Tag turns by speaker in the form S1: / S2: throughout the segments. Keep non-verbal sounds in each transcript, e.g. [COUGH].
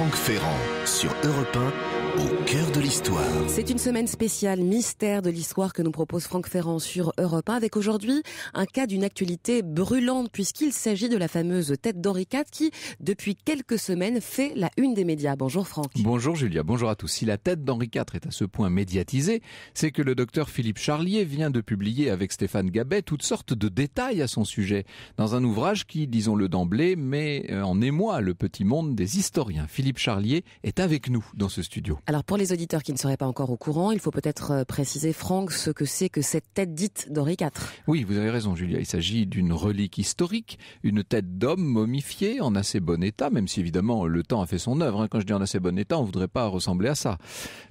S1: Franck Ferrand sur Europe 1 au cœur de l'histoire. C'est
S2: une semaine spéciale mystère de l'histoire que nous propose Franck Ferrand sur Europe 1 avec aujourd'hui un cas d'une actualité brûlante puisqu'il s'agit de la fameuse tête d'Henri IV qui depuis quelques semaines fait la une des médias. Bonjour Franck.
S1: Bonjour Julia, bonjour à tous. Si la tête d'Henri IV est à ce point médiatisée, c'est que le docteur Philippe Charlier vient de publier avec Stéphane Gabet toutes sortes de détails à son sujet dans un ouvrage qui, disons-le d'emblée, met en émoi le petit monde des historiens. Philippe Philippe Charlier est avec nous dans ce studio.
S2: Alors pour les auditeurs qui ne seraient pas encore au courant, il faut peut-être euh, préciser, Franck, ce que c'est que cette tête dite d'Henri IV.
S1: Oui, vous avez raison, Julia. Il s'agit d'une relique historique, une tête d'homme momifiée en assez bon état, même si évidemment le temps a fait son œuvre. Hein. Quand je dis en assez bon état, on ne voudrait pas ressembler à ça.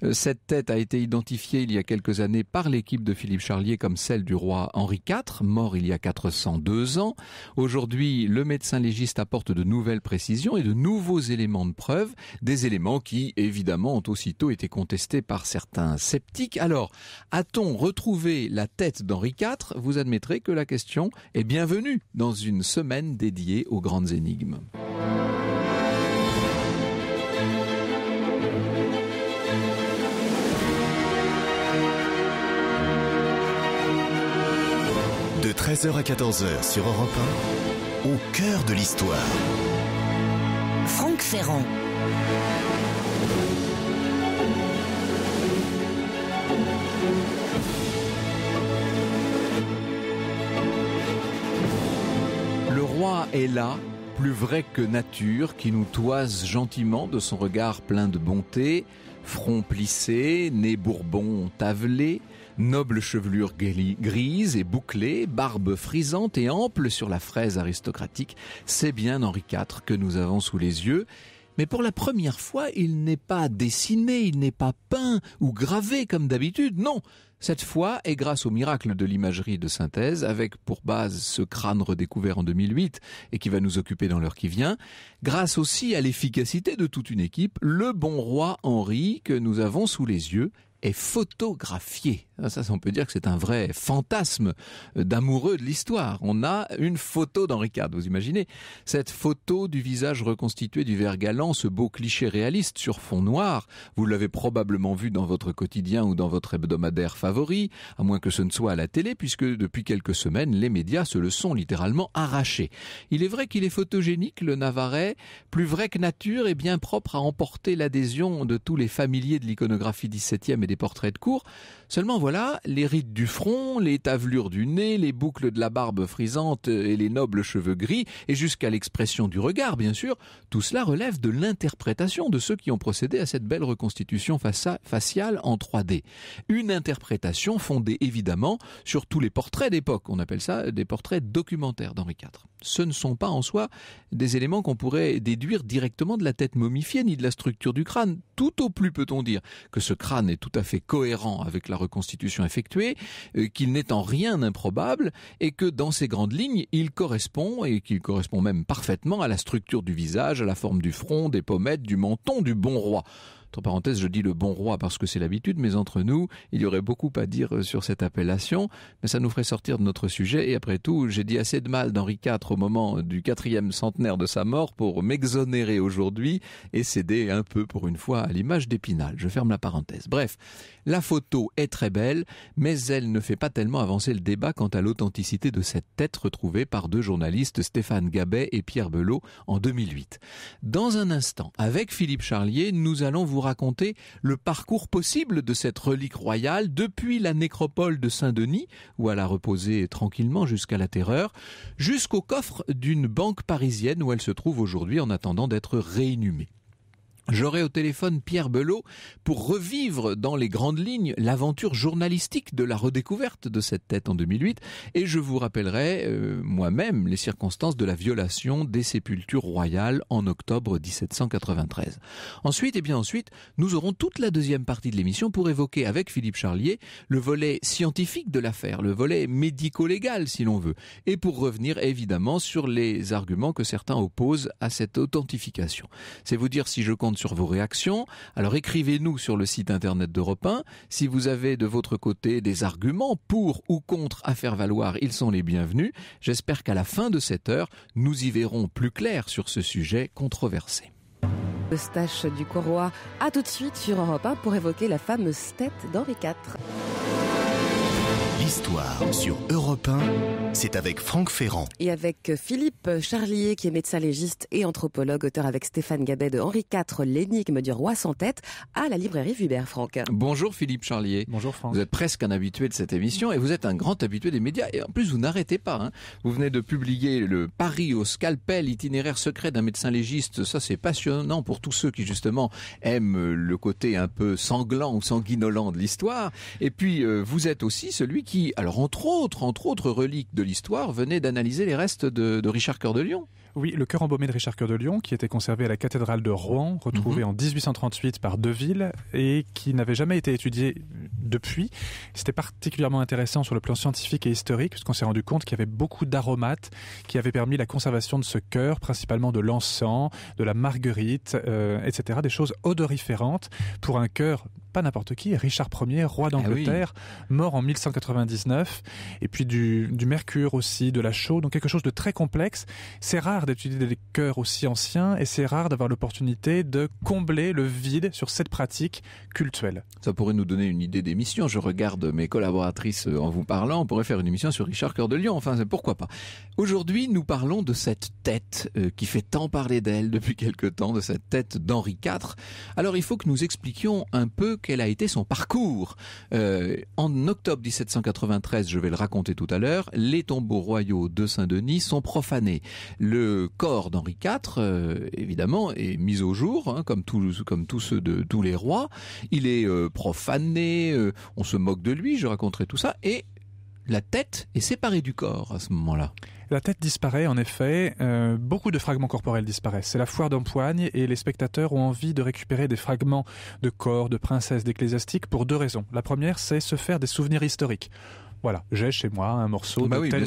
S1: Euh, cette tête a été identifiée il y a quelques années par l'équipe de Philippe Charlier comme celle du roi Henri IV, mort il y a 402 ans. Aujourd'hui, le médecin légiste apporte de nouvelles précisions et de nouveaux éléments de preuve des éléments qui évidemment ont aussitôt été contestés par certains sceptiques. Alors, a-t-on retrouvé la tête d'Henri IV Vous admettrez que la question est bienvenue dans une semaine dédiée aux grandes énigmes. De
S3: 13h à 14h sur Europe 1, au cœur de l'histoire.
S1: Franck Ferrand. Et là, plus vrai que nature, qui nous toise gentiment de son regard plein de bonté, front plissé, nez bourbon tavelé, noble chevelure grise et bouclée, barbe frisante et ample sur la fraise aristocratique, c'est bien Henri IV que nous avons sous les yeux, mais pour la première fois, il n'est pas dessiné, il n'est pas peint ou gravé comme d'habitude, non. Cette fois, et grâce au miracle de l'imagerie de synthèse, avec pour base ce crâne redécouvert en 2008 et qui va nous occuper dans l'heure qui vient, grâce aussi à l'efficacité de toute une équipe, le bon roi Henri que nous avons sous les yeux est photographié. Ah, ça, on peut dire que c'est un vrai fantasme euh, d'amoureux de l'histoire. On a une photo d'Henri IV, vous imaginez Cette photo du visage reconstitué du vert galant, ce beau cliché réaliste sur fond noir, vous l'avez probablement vu dans votre quotidien ou dans votre hebdomadaire favori, à moins que ce ne soit à la télé, puisque depuis quelques semaines, les médias se le sont littéralement arraché. Il est vrai qu'il est photogénique, le Navarrais, plus vrai que nature et bien propre à emporter l'adhésion de tous les familiers de l'iconographie 17e et des portraits de cour. Seulement voilà, les rides du front, les tavelures du nez, les boucles de la barbe frisante et les nobles cheveux gris, et jusqu'à l'expression du regard, bien sûr, tout cela relève de l'interprétation de ceux qui ont procédé à cette belle reconstitution faciale en 3D. Une interprétation fondée évidemment sur tous les portraits d'époque. On appelle ça des portraits documentaires d'Henri IV. Ce ne sont pas en soi des éléments qu'on pourrait déduire directement de la tête momifiée ni de la structure du crâne. Tout au plus peut-on dire que ce crâne est tout à fait cohérent avec la reconstitution effectuée, euh, qu'il n'est en rien improbable et que dans ses grandes lignes, il correspond et qu'il correspond même parfaitement à la structure du visage, à la forme du front, des pommettes, du menton du bon roi. Entre parenthèses, je dis le bon roi parce que c'est l'habitude, mais entre nous, il y aurait beaucoup à dire euh, sur cette appellation, mais ça nous ferait sortir de notre sujet. Et après tout, j'ai dit assez de mal d'Henri IV au moment du quatrième centenaire de sa mort pour m'exonérer aujourd'hui et céder un peu pour une fois à l'image d'Épinal. Je ferme la parenthèse. Bref, la photo est très belle, mais elle ne fait pas tellement avancer le débat quant à l'authenticité de cette tête retrouvée par deux journalistes, Stéphane Gabet et Pierre Belot, en 2008. Dans un instant, avec Philippe Charlier, nous allons vous raconter le parcours possible de cette relique royale depuis la nécropole de Saint-Denis, où elle a reposé tranquillement jusqu'à la terreur, jusqu'au coffre d'une banque parisienne où elle se trouve aujourd'hui en attendant d'être réinhumée. J'aurai au téléphone Pierre Belot pour revivre dans les grandes lignes l'aventure journalistique de la redécouverte de cette tête en 2008 et je vous rappellerai euh, moi-même les circonstances de la violation des sépultures royales en octobre 1793. Ensuite, et eh bien ensuite, nous aurons toute la deuxième partie de l'émission pour évoquer avec Philippe Charlier le volet scientifique de l'affaire, le volet médico-légal si l'on veut, et pour revenir évidemment sur les arguments que certains opposent à cette authentification. C'est vous dire si je compte sur vos réactions. Alors écrivez-nous sur le site internet d'Europe 1. Si vous avez de votre côté des arguments pour ou contre à faire valoir, ils sont les bienvenus. J'espère qu'à la fin de cette heure, nous y verrons plus clair sur ce sujet controversé.
S2: du à tout de suite sur Europe pour évoquer la fameuse tête
S1: Histoire sur Europe 1, c'est avec Franck Ferrand.
S2: Et avec Philippe Charlier, qui est médecin légiste et anthropologue, auteur avec Stéphane Gabet de Henri IV, L'énigme du roi sans tête, à la librairie Hubert Franck. Bonjour
S1: Philippe Charlier. Bonjour Franck. Vous êtes presque un habitué de cette émission et vous êtes un grand habitué des médias. Et en plus, vous n'arrêtez pas. Hein. Vous venez de publier le Paris au scalpel, itinéraire secret d'un médecin légiste. Ça, c'est passionnant pour tous ceux qui, justement, aiment le côté un peu sanglant ou sanguinolent de l'histoire. Et puis, euh, vous êtes aussi celui qui alors entre autres, entre autres reliques de l'histoire, venait d'analyser les restes de, Richard Coeur de Lion.
S3: Oui, le cœur embaumé de Richard Coeur de Lion, qui était conservé à la cathédrale de Rouen, retrouvé mhm. en 1838 par Deville, et qui n'avait jamais été étudié depuis. C'était particulièrement intéressant sur le plan scientifique et historique, puisqu'on s'est rendu compte qu'il y avait beaucoup d'aromates qui avaient permis la conservation de ce cœur, principalement de l'encens, de la marguerite, euh, etc., des choses odoriférantes pour un cœur pas n'importe qui, Richard Ier, roi ah d'Angleterre, mort en 1199, et puis du, du, mercure aussi, de la chaux, donc quelque chose de très complexe. C'est rare d'étudier des chœurs aussi anciens, et c'est rare
S1: d'avoir l'opportunité de combler le vide sur cette pratique cultuelle. Ça pourrait nous donner une idée d'émission. Je regarde mes collaboratrices euh, en vous parlant. On pourrait faire une émission sur Richard Cœur de Lion, enfin pourquoi pas. Aujourd'hui, nous parlons de cette tête euh, qui fait tant parler d'elle depuis [LAUGHS] quelque temps, de cette tête d'Henri IV. Alors il faut que nous expliquions un peu quel a été son parcours. Euh, en octobre 1793, je vais le raconter tout à l'heure, les tombeaux royaux de Saint-Denis sont profanés. Le corps d'Henri IV, euh, évidemment, est mis au jour, hein, comme, comme tous ceux de tous les rois. Il est euh, profané, on se moque de lui, je raconterai tout ça, et la tête est séparée du corps à
S3: ce moment-là. La tête disparaît, en effet. Euh, beaucoup de fragments corporels disparaissent. C'est la foire d'empoigne et les spectateurs ont envie de récupérer des fragments de corps, de princesses, d'ecclésiastiques pour deux raisons. La première, c'est se faire des souvenirs historiques. Voilà, j'ai chez moi un morceau bah de oui, tel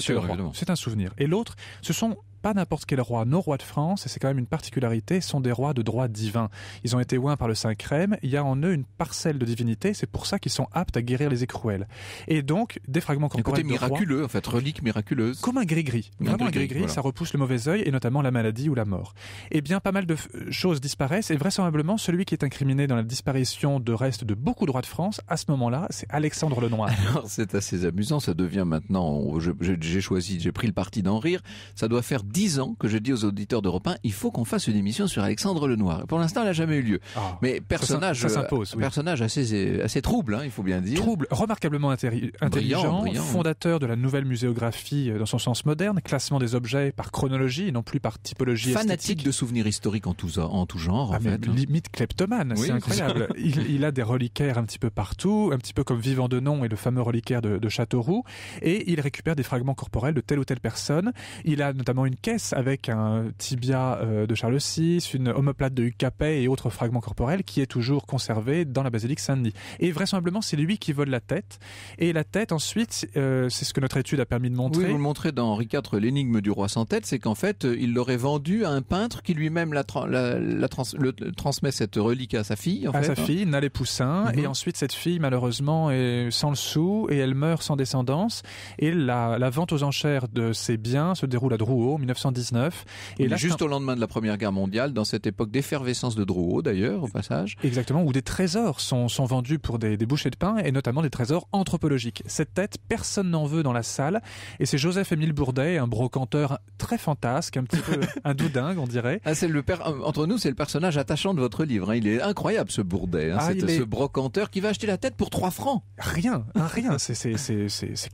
S3: C'est un souvenir. Et l'autre, ce sont pas n'importe quel roi. Nos rois de France, et c'est quand même une particularité, sont des rois de droit divin. Ils ont été oints par le Saint-Crème, il y a en eux une parcelle de divinité, c'est pour ça qu'ils sont aptes à guérir les écrouelles. Et donc, des fragments corporels. miraculeux, en fait, relique miraculeuse. Comme un gris-gris. Vraiment un gris-gris, ça repousse le mauvais œil, et notamment la maladie ou la mort. Eh bien, pas mal de choses disparaissent, et vraisemblablement, celui qui est incriminé dans la disparition de restes de beaucoup de rois de France, à ce
S1: moment-là, c'est Alexandre le Noir. [LAUGHS] Alors, c'est assez amusant, ça devient maintenant, oh, j'ai choisi, j'ai pris le parti d'en rire, ça doit faire dix ans que je dis aux auditeurs d'Europe 1, il faut qu'on fasse une émission sur Alexandre Lenoir. Pour l'instant, elle n'a jamais eu lieu. Ah, mais personnage, ça, euh, personnage assez, assez trouble, hein, il faut bien dire. Trouble, remarquablement intelligent, fondateur
S3: de la nouvelle muséographie euh, dans son sens moderne, classement des objets par chronologie et non plus par typologie Fanatique de souvenirs historiques en tout,
S1: en tout genre, ah, hein. Limite
S3: kleptomane, c'est incroyable. il, a des reliquaires un petit peu partout, un petit peu comme Vivant de Nom et le fameux reliquaire de Châteauroux, et il récupère des fragments corporels de telle ou telle personne. Il a notamment une caisse avec un tibia euh, de Charles VI, une omoplate de Hugues et autres fragments corporels qui est toujours conservé dans la basilique Saint-Denis. Et vraisemblablement,
S1: c'est lui qui vole la tête. Et la tête, ensuite, euh, c'est ce que notre étude a permis de montrer. Oui, vous le montrez dans Henri IV, l'énigme du roi sans tête, c'est qu'en fait, il l'aurait vendu à un peintre qui lui-même la, la, le, transmet cette relique à sa fille. à sa hein. fille,
S3: Nalé Poussin. Mm-hmm. Et ensuite, cette fille, malheureusement, est sans le sou et elle meurt sans descendance. Et la, vente aux enchères de ses biens se déroule à Drouot, en 1919. Et juste au
S1: lendemain de la Première Guerre mondiale, dans cette époque d'effervescence de Drouot d'ailleurs, au passage.
S3: Exactement, où des trésors sont, sont vendus pour des, des, bouchées de pain et notamment des trésors anthropologiques. Cette tête, personne n'en veut dans la salle et c'est Joseph-Émile Bourdet, un brocanteur très fantasque, un petit peu [LAUGHS] un doudingue on dirait.
S1: Ah, c'est le euh, Entre nous, c'est le personnage attachant de votre livre. Hein. Il est incroyable ce Bourdet, hein, ah, ce brocanteur qui va acheter la tête pour 3 francs.
S3: Rien, hein, [LAUGHS] rien, c'est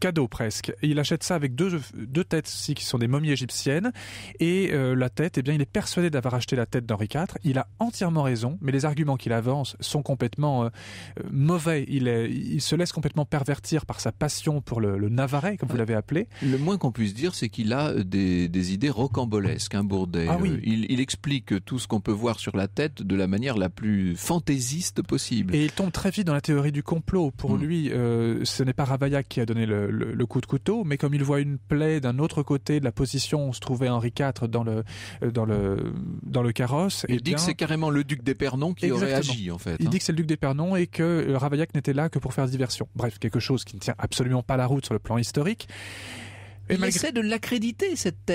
S3: cadeau presque. Il achète ça avec deux, deux têtes qui sont des momies égyptiennes et euh, la tête, eh bien, il est persuadé d'avoir acheté la tête d'Henri IV. Il a entièrement raison, mais les arguments qu'il avance sont complètement euh, euh, mauvais. Il, il se laisse complètement pervertir par sa passion pour le, le comme vous l'avez appelé.
S1: Le moins qu'on puisse dire, c'est qu'il a des, idées rocambolesques, un hein, ah oui. il, explique tout ce qu'on peut voir sur la tête de la manière la plus fantaisiste possible. Et il tombe très vite dans la théorie du complot.
S3: Pour mm. lui, ce n'est pas Ravaillac qui a donné le, le coup de couteau, mais comme il voit une plaie d'un autre côté de la position où on se trouve Henri IV euh, dans le carrosse. Il eh dit que c'est
S1: carrément le duc d'Épernon qui aurait agi en fait. Il hein. dit
S3: que c'est le duc d'Épernon et que euh, Ravaillac n'était là que pour faire diversion. Bref, quelque chose qui ne tient absolument pas la route sur le plan historique il essaie de
S1: l'accréditer, cette,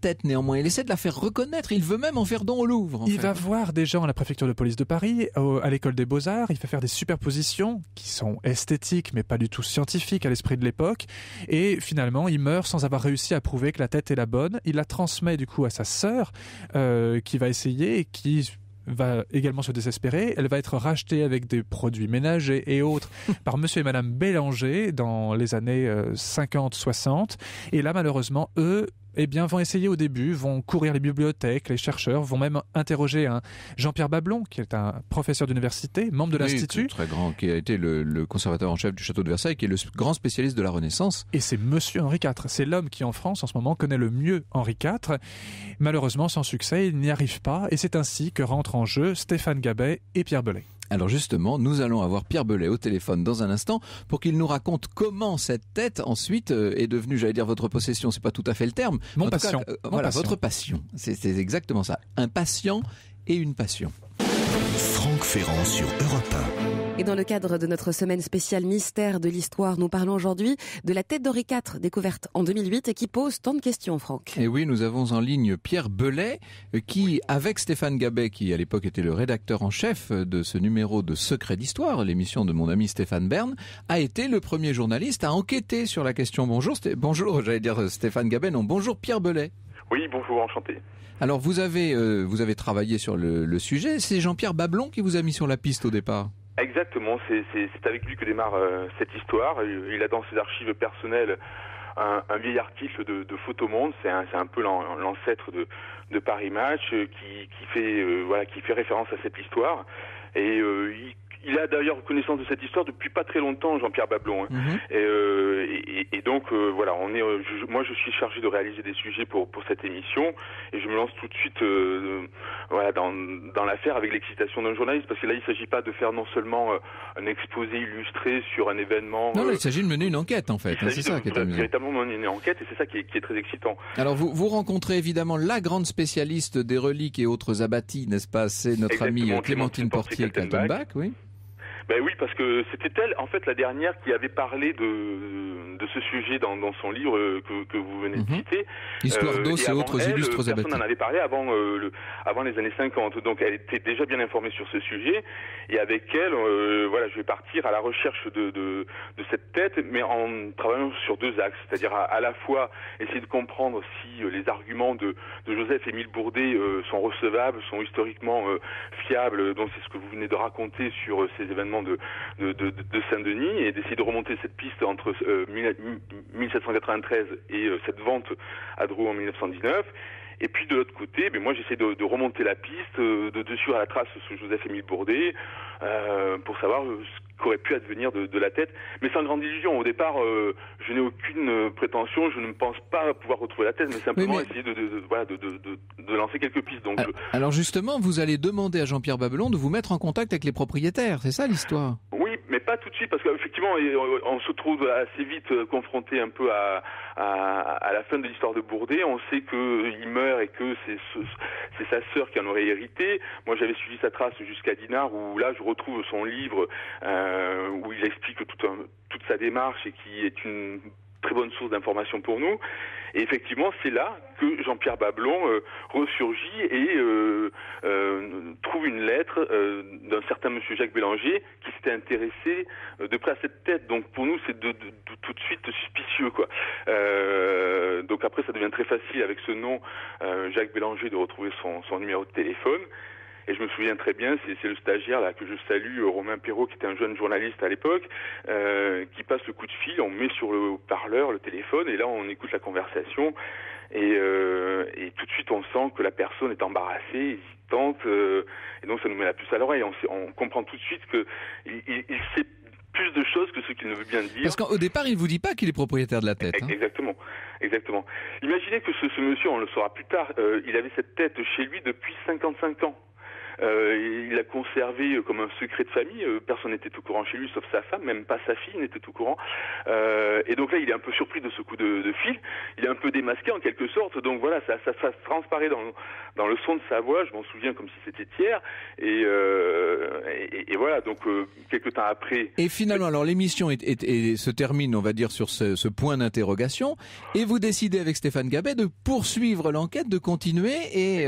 S1: tête néanmoins. Il essaie de la faire reconnaître. Il veut même en faire don au Louvre. Il va
S3: voir des gens à la préfecture de police de Paris, à l'école des beaux-arts. Il fait faire des superpositions qui sont esthétiques, mais pas du tout scientifiques à l'esprit de l'époque. Et finalement, il meurt sans avoir réussi à prouver que la tête est la bonne. Il la transmet du coup à sa sœur, euh, qui va essayer et qui va également se désespérer. Elle va être rachetée avec des produits ménagers et autres [LAUGHS] par monsieur et madame Bélanger dans les années 50-60. Euh, et là, malheureusement, eux eh bien, vont essayer au début, vont courir les bibliothèques, les chercheurs, vont même interroger un Jean-Pierre Bablon, qui est un professeur d'université, membre de l'Institut.
S1: Très grand, qui a été le, conservateur en chef du château de Versailles, qui est le grand spécialiste de la Renaissance. Et c'est monsieur Henri IV. C'est l'homme qui, en France,
S3: en ce moment, connaît le mieux Henri IV. Malheureusement, sans succès, il n'y arrive pas, et c'est ainsi que
S1: rentrent en jeu Stéphane Gabet et Pierre Belay. Alors justement, nous allons avoir Pierre Belay au téléphone dans un instant pour qu'il nous raconte comment cette tête ensuite euh, est devenue, j'allais dire votre possession, c'est pas tout à fait le terme. Mon passion. Euh, voilà, votre passion. C'est exactement ça. Un patient et une passion. Franck Ferrand sur Europe
S2: et dans le cadre de notre semaine spéciale Mystère de l'Histoire, nous parlons aujourd'hui de la tête d'Henri IV, découverte en 2008 et qui pose tant de questions, Franck.
S1: Et eh oui, nous avons en ligne Pierre Belay, euh, qui, avec Stéphane Gabet, qui à l'époque était le rédacteur en chef de ce numéro de Secret d'Histoire, l'émission de mon ami Stéphane Bern, a été le premier journaliste à enquêter sur la question. Bonjour, bonjour, euh, j'allais dire euh, Stéphane Gabet, non, bonjour Pierre Belay.
S4: Oui, bonjour, enchanté.
S1: Alors vous avez, vous avez travaillé sur le sujet, c'est Jean-Pierre Bablon qui vous a mis sur la piste au départ
S4: Exactement, c'est avec lui que démarre euh, cette histoire. Il, a dans ses archives personnelles un, un vieil article de, de Photomonde, c'est un, un, peu l'ancêtre de, de, Paris Match, euh, qui, qui fait, euh, voilà, qui fait référence à cette histoire. Et il a d'ailleurs connaissance de cette histoire depuis pas très longtemps, Jean-Pierre Bablon. Hein. Mhm. Euh, et, donc euh, voilà, on est, euh, moi je suis chargé de réaliser des sujets pour pour cette émission et je me lance tout de suite voilà dans dans l'affaire avec l'excitation d'un journaliste parce que là il ne s'agit pas de faire non seulement un exposé illustré sur un événement. Non, il
S1: s'agit de mener une enquête en fait. Hein, c'est ça qui est amusant.
S4: Véritablement mener une enquête et c'est ça qui est, très excitant.
S1: Alors vous vous rencontrez évidemment la grande spécialiste des reliques et autres abattis, n'est-ce pas C'est notre amie Clémentine, Clémentine Portier-Kaltenbach, oui.
S4: Ben oui, parce que c'était elle, en fait, la dernière qui avait parlé de, de ce sujet dans, son livre euh, que, que vous venez de mhm. citer. Histoire euh, d'eau, et, et autres elle, personne n'en avait parlé avant, euh, le, avant les années 50. Donc elle était déjà bien informée sur ce sujet. Et avec elle, voilà, je vais partir à la recherche de, de, cette tête, mais en travaillant sur deux axes. C'est-à-dire à, la fois essayer de comprendre si les arguments de, de Joseph-Émile Bourdet sont recevables, sont historiquement fiables. Donc c'est ce que vous venez de raconter sur ces événements de, Saint-Denis et d'essayer de remonter cette piste entre 1793 euh, et euh, cette vente à Drou en 1919 et puis de l'autre côté, ben moi j'essaie de, de, remonter la piste, euh, de, dessus suivre à la trace sous Joseph-Émile Bourdet, euh, pour savoir euh, ce qu'aurait pu advenir de, de, la tête. Mais sans grande illusion, au départ, euh, je n'ai aucune prétention, je ne pense pas pouvoir retrouver la tête, mais simplement essayer de, voilà, de, lancer quelques pistes. Donc, alors,
S1: ah, alors justement, vous allez demander à Jean-Pierre Babelon de vous mettre en contact avec les propriétaires, c'est ça l'histoire
S4: oui, mais pas tout de suite, parce qu'effectivement, euh, on se trouve assez vite euh, confronté un peu à, à, la fin de l'histoire de Bourdet. On sait qu'il euh, meurt et que c'est c'est sa sœur qui en aurait hérité. Moi, j'avais suivi sa trace jusqu'à Dinard, où là, je retrouve son livre euh, où il explique toute sa démarche et qui est une très bonne source d'information pour nous. Et effectivement, c'est là que Jean-Pierre Bablon euh, ressurgit et euh, euh, trouve une lettre d'un certain monsieur Jacques Bélanger qui s'était intéressé de près à cette tête. Donc pour nous, c'est tout de suite suspicieux. quoi. donc après, ça devient très facile avec ce nom, Jacques Bélanger, de retrouver son numéro de téléphone. Et je me souviens très bien, c'est le stagiaire que je salue, euh, Romain Perrault, qui était un jeune journaliste à l'époque, euh, qui passe le coup de fil, on met sur le parleur le téléphone, et là on écoute la conversation. Euh, et, tout de suite on sent que la personne est embarrassée, hésitante, et donc ça nous met la puce à l'oreille. On, comprend tout de suite que sait plus de choses que ce qu'il ne veut bien dire. Parce
S1: qu'au départ, il ne vous dit pas qu'il est propriétaire de la tête. E-, hein.
S4: Exactement, exactement. Imaginez que ce, monsieur, on le saura plus tard, il avait cette tête chez lui depuis 55 ans. Euh, il a conservé euh, comme un secret de famille. Euh, personne n'était au courant chez lui, sauf sa femme, même pas sa fille n'était au courant. et donc là, il est un peu surpris de ce coup de, fil. Il est un peu démasqué en quelque sorte. Donc voilà, ça, ça, transparaît dans, le son de sa voix. Je m'en souviens comme si c'était hier. Et, et, voilà, donc quelques temps après.
S1: Et finalement, alors l'émission se termine, on va dire, sur ce, point d'interrogation. Et vous décidez avec Stéphane Gabet de poursuivre l'enquête, de continuer. Et,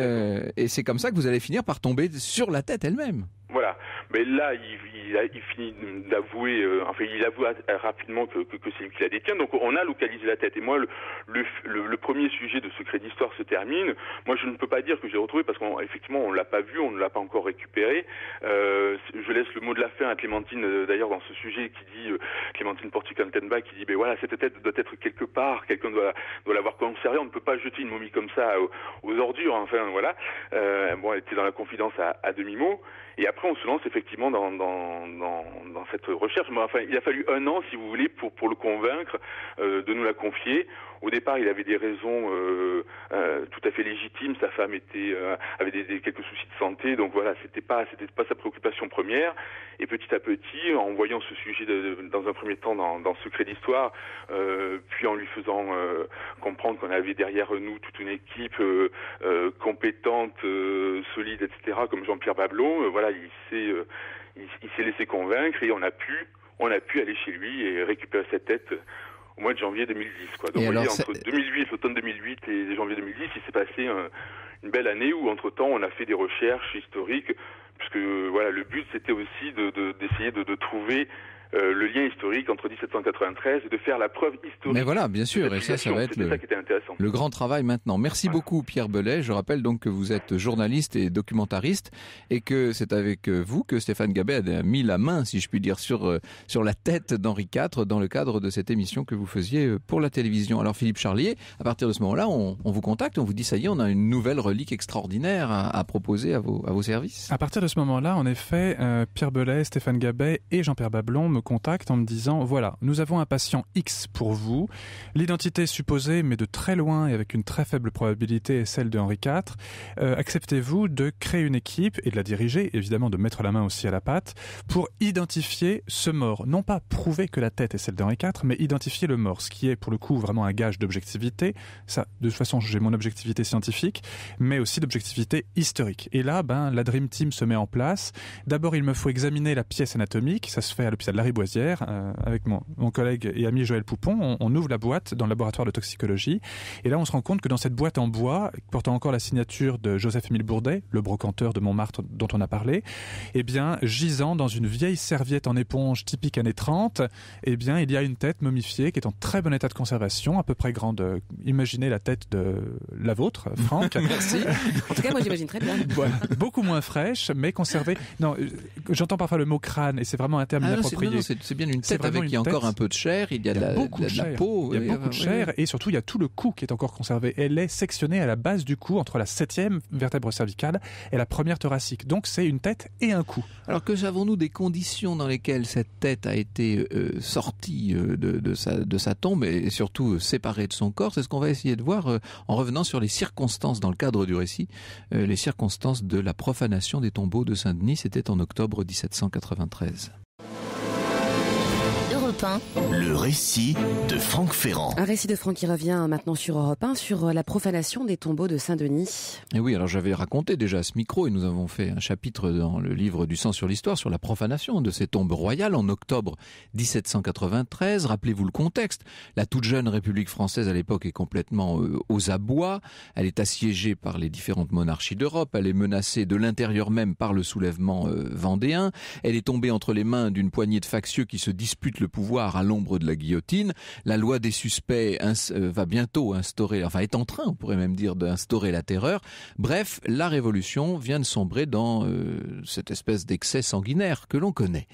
S1: et c'est comme ça que vous allez finir par tomber sur la tête elle-même.
S4: Voilà. Mais là, il, finit d'avouer, euh, enfin, il avoue rapidement que, c'est lui qui la détient. Donc, on a localisé la tête. Et moi, le, le, premier sujet de Secret d'Histoire se termine. Moi, je ne peux pas dire que j'ai retrouvé parce qu'effectivement, on ne l'a pas vu, on ne l'a pas encore récupéré. Euh, je laisse le mot de la fin à Clémentine, euh, d'ailleurs, dans ce sujet qui dit, Clémentine Clémentine tenba qui dit, ben voilà, cette tête doit être quelque part, quelqu'un doit, doit l'avoir conservée. On ne peut pas jeter une momie comme ça aux, ordures, enfin, voilà. bon, elle était dans la confidence à, à demi-mot. Et après, on se lance effectivement dans, dans, cette recherche. Mais enfin, il a fallu un an, si vous voulez, pour, pour le convaincre euh, de nous la confier. Au départ, il avait des raisons euh, euh, tout à fait légitimes. Sa femme était euh, avait des, quelques soucis de santé, donc voilà, c'était pas c'était pas sa préoccupation première. Et petit à petit, en voyant ce sujet dans un premier temps dans, dans Secret d'Histoire, puis en lui faisant comprendre qu'on avait derrière nous toute une équipe compétente, solide, etc., comme Jean-Pierre Bablon, voilà, il s'est il s'est laissé convaincre et on a pu on a pu aller chez lui et récupérer sa tête mois de janvier 2010. Quoi. Donc, on est entre 2008, l'automne 2008 et janvier 2010, il s'est passé une belle année où, entre-temps, on a fait des recherches historiques, puisque voilà, le but, c'était aussi d'essayer de, trouver euh, le lien historique entre 1793 et de faire la preuve historique. Mais voilà, bien sûr, et ça, ça va être le, qui était intéressant. le,
S1: grand travail maintenant. Merci beaucoup Pierre Belay. Je rappelle donc que vous êtes journaliste et documentariste et que c'est avec euh, vous que Stéphane Gabet a mis la main, si je puis dire, sur, euh, sur la tête d'Henri IV dans le cadre de cette émission que vous faisiez pour la télévision. Alors Philippe Charlier, à partir de ce moment-là, on, vous contacte, on vous dit ça y est, on a une nouvelle relique extraordinaire à, proposer à vos, à vos services.
S3: À partir de ce moment-là, en effet, Pierre Belay, Stéphane Gabet et Jean-Pierre Bablon me contact en me disant voilà, nous avons un patient X pour vous. L'identité supposée, mais de très loin et avec une très faible probabilité, est celle de Henri IV. Euh, acceptez-vous de créer une équipe et de la diriger, évidemment de mettre la main aussi à la pâte, pour identifier ce mort, non pas prouver que la tête est celle d'Henri IV, mais identifier le mort, ce qui est pour le coup vraiment un gage d'objectivité. Ça, de toute façon, j'ai mon objectivité scientifique, mais aussi d'objectivité historique. Et là, ben, la Dream Team se met en place. D'abord, il me faut examiner la pièce anatomique. Ça se fait à l'hôpital de la Boisière, euh, avec mon, collègue et ami Joël Poupon, on, ouvre la boîte dans le laboratoire de toxicologie. Et là, on se rend compte que dans cette boîte en bois, portant encore la signature de Joseph-Émile Bourdet, le brocanteur de Montmartre dont on a parlé, eh bien, gisant dans une vieille serviette en éponge typique années 30, eh bien, il y a une tête momifiée qui est en très bon état de conservation, à peu près grande. Imaginez la tête de la vôtre, Franck. [LAUGHS] Merci.
S2: En tout cas, moi, j'imagine très bien.
S3: [LAUGHS] Beaucoup moins fraîche, mais conservée. Non, euh, j'entends parfois le mot crâne et c'est vraiment un terme ah inapproprié c'est bien une tête avec qui a encore un
S1: peu de chair, il y a, de la, beaucoup de, la, peau. Il y a beaucoup euh, de chair
S3: et surtout il y a tout le cou qui est encore conservé. Elle est sectionnée à la base du cou entre la septième vertèbre cervicale et la première thoracique. Donc
S1: c'est une tête et un cou. Alors que savons-nous des conditions dans lesquelles cette tête a été euh, sortie euh, de, sa, tombe et surtout séparée de son corps C'est ce qu'on va essayer de voir en revenant sur les circonstances dans le cadre du récit, les circonstances de la profanation des tombeaux de Saint-Denis. C'était en octobre 1793. Le récit de Franck Ferrand.
S2: Un récit de Franck qui revient maintenant sur Europe 1 sur euh, la profanation des tombeaux de Saint-Denis.
S1: Et eh oui, alors j'avais raconté déjà à ce micro et nous avons fait un chapitre dans le livre du sang sur l'histoire sur la profanation de ces tombes royales en octobre 1793. Rappelez-vous le contexte. La toute jeune République française à l'époque est complètement euh, aux abois. Elle est assiégée par les différentes monarchies d'Europe. Elle est menacée de l'intérieur même par le soulèvement euh, vendéen. Elle est tombée entre les mains d'une poignée de factieux qui se disputent le pouvoir à l'ombre de la guillotine. La loi des suspects euh, va bientôt instaurer, enfin est en train, on pourrait même dire, d'instaurer la terreur. Bref, la révolution vient de sombrer dans euh, cette espèce d'excès sanguinaire que l'on connaît.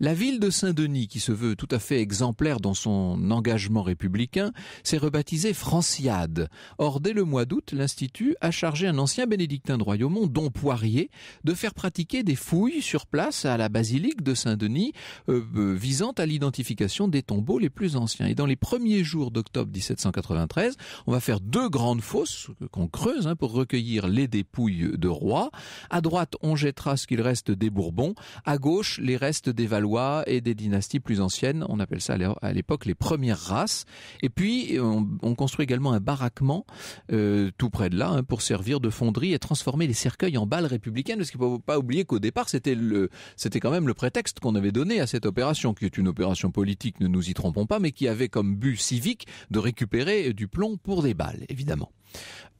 S1: La ville de Saint-Denis, qui se veut tout à fait exemplaire dans son engagement républicain, s'est rebaptisée Franciade. Or, dès le mois d'août, l'Institut a chargé un ancien bénédictin de Royaumont, Don Poirier, de faire pratiquer des fouilles sur place à la basilique de Saint-Denis euh, visant à l'identification des tombeaux les plus anciens. Et dans les premiers jours d'octobre 1793, on va faire deux grandes fosses qu'on creuse hein, pour recueillir les dépouilles de rois. À droite, on jettera ce qu'il reste des Bourbons. À gauche, les restes des Valois et des dynasties plus anciennes. On appelle ça à l'époque les premières races. Et puis, on, construit également un baraquement euh, tout près de là hein, pour servir de fonderie et transformer les cercueils en balles républicaines. Parce qu'il ne faut pas oublier qu'au départ, c'était le, c'était quand même le prétexte qu'on avait donné à cette opération, qui est une opération politique politique, ne nous y trompons pas, mais qui avait comme but civique de récupérer du plomb pour des balles, évidemment.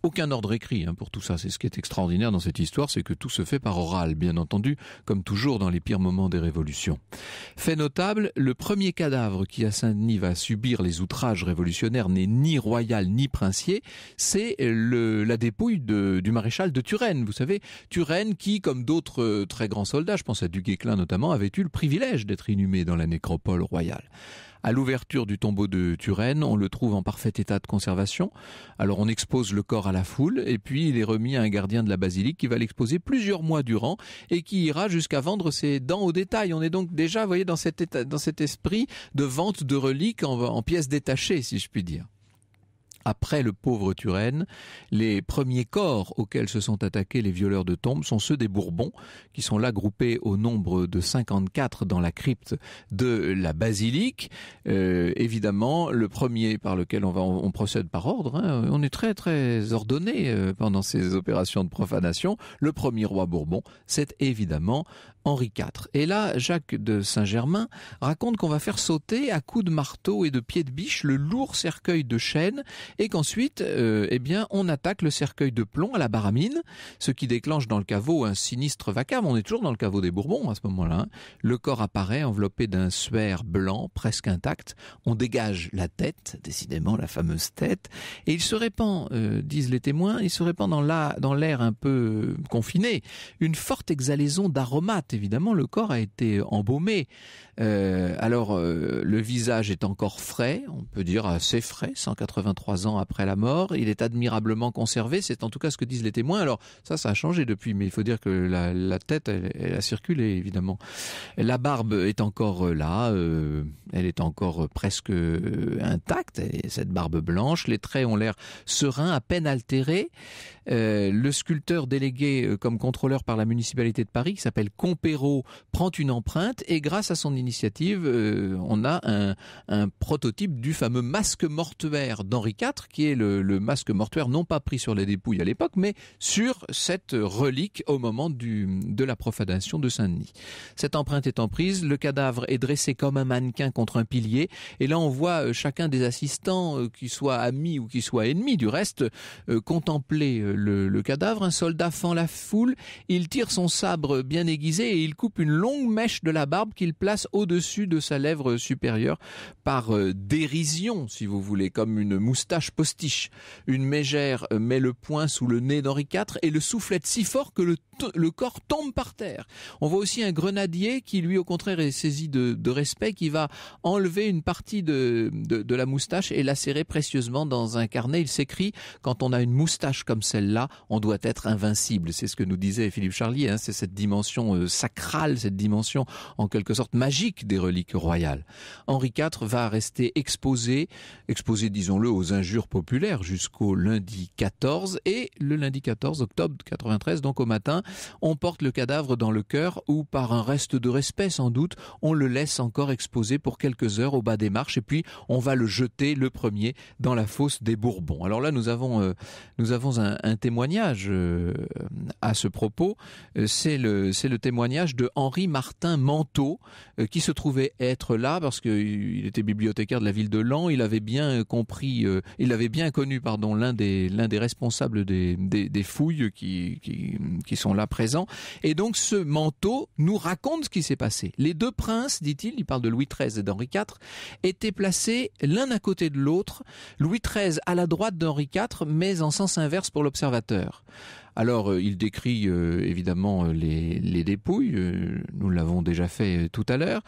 S1: Aucun ordre écrit hein, pour tout ça. C'est ce qui est extraordinaire dans cette histoire, c'est que tout se fait par oral, bien entendu, comme toujours dans les pires moments des révolutions. Fait notable, le premier cadavre qui à Saint-Denis va subir les outrages révolutionnaires n'est ni royal ni princier, c'est la dépouille du maréchal de Turenne. Vous savez, Turenne qui, comme d'autres euh, très grands soldats, je pense à Duguay-Clin notamment, avait eu le privilège d'être inhumé dans la nécropole royale à l'ouverture du tombeau de Turenne. On le trouve en parfait état de conservation. Alors on expose le corps à la foule et puis il est remis à un gardien de la basilique qui va l'exposer plusieurs mois durant et qui ira jusqu'à vendre ses dents au détail. On est donc déjà, voyez, dans cet, esprit de vente de reliques en pièces détachées, si je puis dire. Après le pauvre Turenne, les premiers corps auxquels se sont attaqués les violeurs de tombes sont ceux des Bourbons, qui sont là groupés au nombre de 54 dans la crypte de la basilique. Euh, évidemment, le premier par lequel on, procède par ordre, hein. on est très très ordonné euh, pendant ces opérations de profanation. Le premier roi Bourbon, c'est évidemment Henri IV. Et là, Jacques de Saint-Germain raconte qu'on va faire sauter à coups de marteau et de pied de biche le lourd cercueil de chêne et qu'ensuite, euh, eh bien, on attaque le cercueil de plomb à la baramine, ce qui déclenche dans le caveau un sinistre vacarme. On est toujours dans le caveau des Bourbons à ce moment-là. Hein. Le corps apparaît enveloppé d'un suaire blanc presque intact. On dégage la tête, décidément la fameuse tête, et il se répand, euh, disent les témoins, il se répand dans l'air un peu confiné, une forte exhalaison d'aromates évidemment, le corps a été embaumé. Euh, alors, euh, le visage est encore frais, on peut dire assez frais, 183 ans après la mort. Il est admirablement conservé, c'est en tout cas ce que disent les témoins. Alors, ça, ça a changé depuis, mais il faut dire que la, tête, elle, a circulé, évidemment. La barbe est encore là, euh, elle est encore presque intacte, cette barbe blanche. Les traits ont l'air sereins, à peine altérés. Euh, le sculpteur délégué euh, comme contrôleur par la municipalité de Paris, qui s'appelle Compéro, prend une empreinte et grâce à son initiative, euh, on a un, prototype du fameux masque mortuaire d'Henri IV, qui est le, masque mortuaire non pas pris sur les dépouilles à l'époque, mais sur cette relique au moment du, de la profanation de Saint-Denis. Cette empreinte est en prise, le cadavre est dressé comme un mannequin contre un pilier, et là on voit chacun des assistants, qu'ils soient amis ou qu'ils soient ennemis du reste, contempler le, cadavre, un soldat fend la foule, il tire son sabre bien aiguisé et il coupe une longue mèche de la barbe qu'il place au-dessus de sa lèvre supérieure par euh, dérision, si vous voulez, comme une moustache postiche. Une mégère euh, met le poing sous le nez d'Henri IV et le soufflette si fort que le, corps tombe par terre. On voit aussi un grenadier qui, lui, au contraire, est saisi de, respect, qui va enlever une partie de, de la moustache et la serrer précieusement dans un carnet. Il s'écrit, quand on a une moustache comme celle là, on doit être invincible. C'est ce que nous disait Philippe Charlier. Hein. c'est cette dimension euh, sacrale, cette dimension en quelque sorte magique des reliques royales. Henri IV va rester exposé, exposé disons-le aux injures populaires jusqu'au lundi 14 et le lundi 14 octobre 93, donc au matin, on porte le cadavre dans le cœur ou par un reste de respect sans doute, on le laisse encore exposé pour quelques heures au bas des marches et puis on va le jeter le premier dans la fosse des Bourbons. Alors là, nous avons euh, nous avons un témoignage euh, à ce propos. Euh, c'est le, c'est le témoignage de Henri Martin Manteau, euh, qui se trouvait être là parce qu'il était bibliothécaire de la ville de Lan. Il avait bien compris, il avait bien connu, pardon, l'un des, l'un des responsables des, des, fouilles qui, qui, qui sont là présents. Et donc ce Manteau nous raconte ce qui s'est passé. Les deux princes, dit-il, il parle de Louis XIII et d'Henri IV, étaient placés l'un à côté de l'autre. Louis XIII à la droite d'Henri IV, mais en sens inverse pour l'observation conservateur alors, euh, il décrit euh, évidemment euh, les, dépouilles, nous l'avons déjà fait tout à l'heure,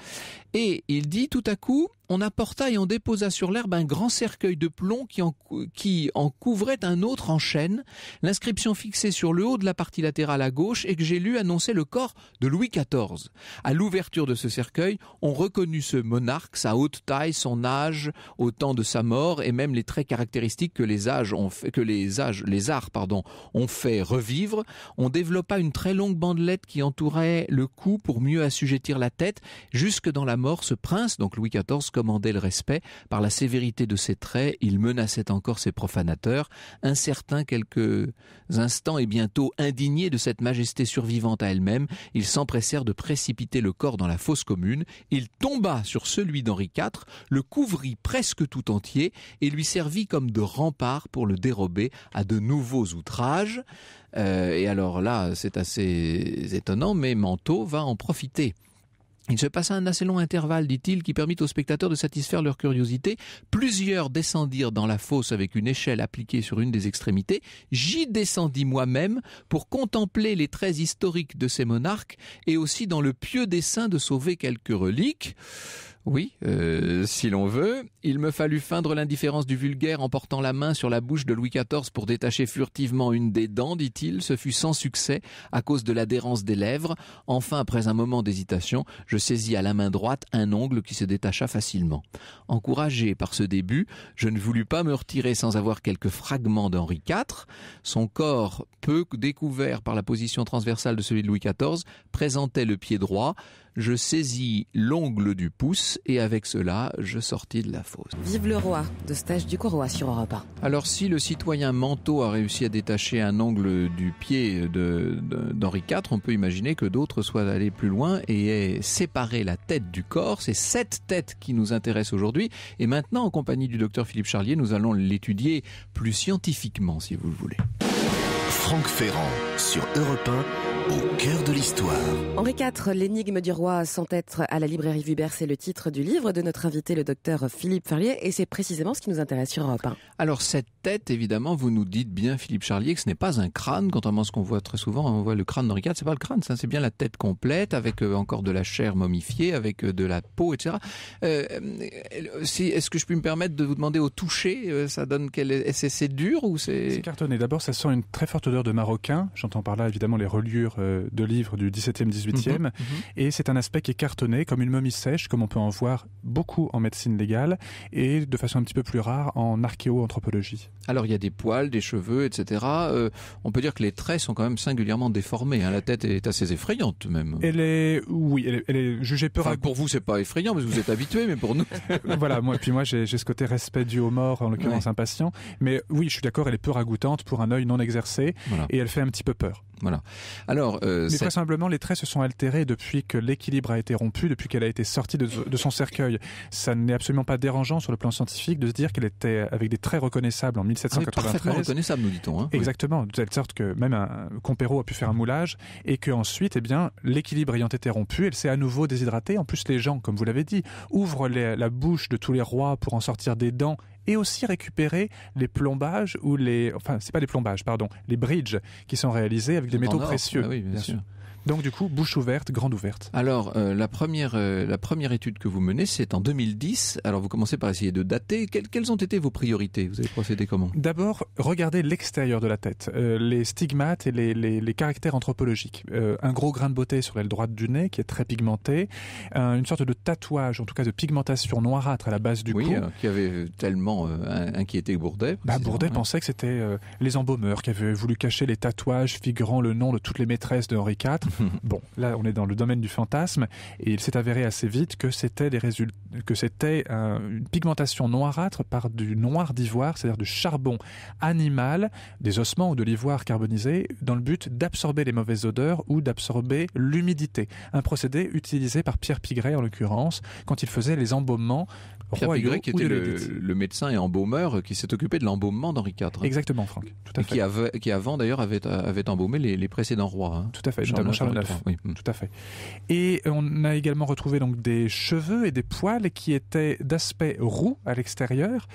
S1: et il dit tout à coup, on apporta et on déposa sur l'herbe un grand cercueil de plomb qui en, qui en couvrait un autre en chaîne. L'inscription fixée sur le haut de la partie latérale à gauche et que j'ai lu annonçait le corps de Louis XIV. À l'ouverture de ce cercueil, on reconnut ce monarque, sa haute taille, son âge au temps de sa mort et même les traits caractéristiques que les âges ont fait, que les âges, les arts, pardon, ont fait vivre. on développa une très longue bandelette qui entourait le cou pour mieux assujettir la tête. Jusque dans la mort, ce prince, donc Louis XIV, commandait le respect. Par la sévérité de ses traits, il menaçait encore ses profanateurs. Incertain quelques instants et bientôt indigné de cette majesté survivante à elle-même, ils s'empressèrent de précipiter le corps dans la fosse commune. Il tomba sur celui d'Henri IV, le couvrit presque tout entier et lui servit comme de rempart pour le dérober à de nouveaux outrages. Euh, et alors là, c'est assez étonnant, mais Manteau va en profiter. Il se passa un assez long intervalle, dit-il, qui permit aux spectateurs de satisfaire leur curiosité. Plusieurs descendirent dans la fosse avec une échelle appliquée sur une des extrémités. J'y descendis moi-même pour contempler les traits historiques de ces monarques et aussi dans le pieux dessein de sauver quelques reliques. Oui, euh, si l'on veut. Il me fallut feindre l'indifférence du vulgaire en portant la main sur la bouche de Louis XIV pour détacher furtivement une des dents, dit-il. Ce fut sans succès à cause de l'adhérence des lèvres. Enfin, après un moment d'hésitation, je saisis à la main droite un ongle qui se détacha facilement. Encouragé par ce début, je ne voulus pas me retirer sans avoir quelques fragments d'Henri IV. Son corps, peu découvert par la position transversale de celui de Louis XIV, présentait le pied droit. Je saisis l'ongle du pouce et avec cela, je sortis de la
S2: Vive le roi de Stage du Courrois sur Europe
S1: Alors si le citoyen Manteau a réussi à détacher un angle du pied d'Henri IV, on peut imaginer que d'autres soient allés plus loin et aient séparé la tête du corps. C'est cette tête qui nous intéresse aujourd'hui. Et maintenant, en compagnie du docteur Philippe Charlier, nous allons l'étudier plus scientifiquement, si vous le voulez. Franck Ferrand sur Europe 1 au cœur de l'histoire.
S2: Henri IV, l'énigme du roi sans être à la librairie Vubert, c'est le titre du livre de notre invité, le docteur Philippe Charlier, et c'est précisément ce qui nous intéresse sur Europe 1. Alors cette
S1: tête, évidemment, vous nous dites bien, Philippe Charlier, que ce n'est pas un crâne, contrairement à ce qu'on voit très souvent, on voit le crâne d'Henri IV, c'est pas le crâne, c'est bien la tête complète, avec euh, encore de la chair momifiée, avec euh, de la peau, etc. Euh, Est-ce que je peux me permettre de vous demander au toucher, euh, ça donne quel... est c'est dur ou c'est... C'est
S3: cartonné. D'abord, ça sent une très forte odeur de marocain. J'entends par là, évidemment, les reliures euh, de livres du 17e, 18e. Mhm, mhm. Et c'est un aspect qui est cartonné comme une momie sèche, comme on peut en voir beaucoup en médecine légale et de façon un petit peu plus rare en archéo-anthropologie.
S1: Alors il y a des poils, des cheveux, etc. Euh, on peut dire que les traits sont quand même singulièrement déformés. Hein. La tête est assez effrayante même.
S3: Elle est, oui, elle est, jugée peur.
S1: pour vous, c'est pas effrayant parce que vous êtes habitué, mais pour nous. [LAUGHS]
S3: voilà, moi, et puis moi, j'ai ce côté respect du mort en l'occurrence un patient Mais oui, je suis d'accord, elle est peu ragoûtante pour un œil non exercé et elle fait un petit peu peur.
S1: Voilà. Alors, euh, mais
S3: simplement, les traits se sont altérés depuis que l'équilibre a été rompu, depuis qu'elle a été sortie de, son cercueil. Ça n'est absolument pas dérangeant sur le plan scientifique de se dire qu'elle était avec des traits reconnaissables en 1793. Ah nous dit-on. Hein. Exactement, de telle sorte que même un Compero a pu faire un moulage et que ensuite, eh bien, l'équilibre ayant été rompu, elle s'est à nouveau déshydratée. En plus, les gens, comme vous l'avez dit, ouvrent la bouche de tous les rois pour en sortir des dents et aussi récupérer les plombages ou les, enfin, c'est pas les plombages, pardon, les bridges qui sont réalisés avec des métaux précieux. Ah oui, bien, sûr. Donc du coup, bouche ouverte, grande ouverte.
S1: Alors euh, la première euh, la première étude que vous menez, c'est en 2010. Alors vous commencez par essayer de dater. quelles ont été vos priorités Vous avez procédé comment D'abord, regardez
S3: l'extérieur de la tête, euh, les stigmates et les, caractères anthropologiques. un gros grain de beauté sur l'aile droite du nez qui est très pigmenté, une sorte de tatouage, en tout cas de pigmentation noirâtre à
S1: la base du oui, cou. qui avait tellement inquiété Bourdet. Bah, Bourdet
S3: pensait que c'était les embaumeurs qui avaient voulu cacher les tatouages figurant le nom de toutes les maîtresses de Henri IV. [LAUGHS] bon, là, on est dans le domaine du fantasme, et il s'est avéré assez vite que c'était que c'était une pigmentation noirâtre par du noir d'ivoire, c'est-à-dire du charbon animal, des ossements ou de l'ivoire carbonisé, dans le but d'absorber les mauvaises odeurs ou d'absorber l'humidité. Un procédé utilisé par Pierre Pigret, en l'occurrence, quand il faisait les embaumements Pierre Pigret, qui était le,
S1: médecin et embaumeur qui s'est occupé de l'embaumement d'Henri IV. Hein. Exactement, Franck. Tout qui, avant d'ailleurs avait, embaumé les, précédents rois. Hein. Tout à fait, notamment Charles IX. Mm. Tout à fait. Et
S3: on a également retrouvé donc des cheveux et des poils qui étaient d'aspect roux à l'extérieur.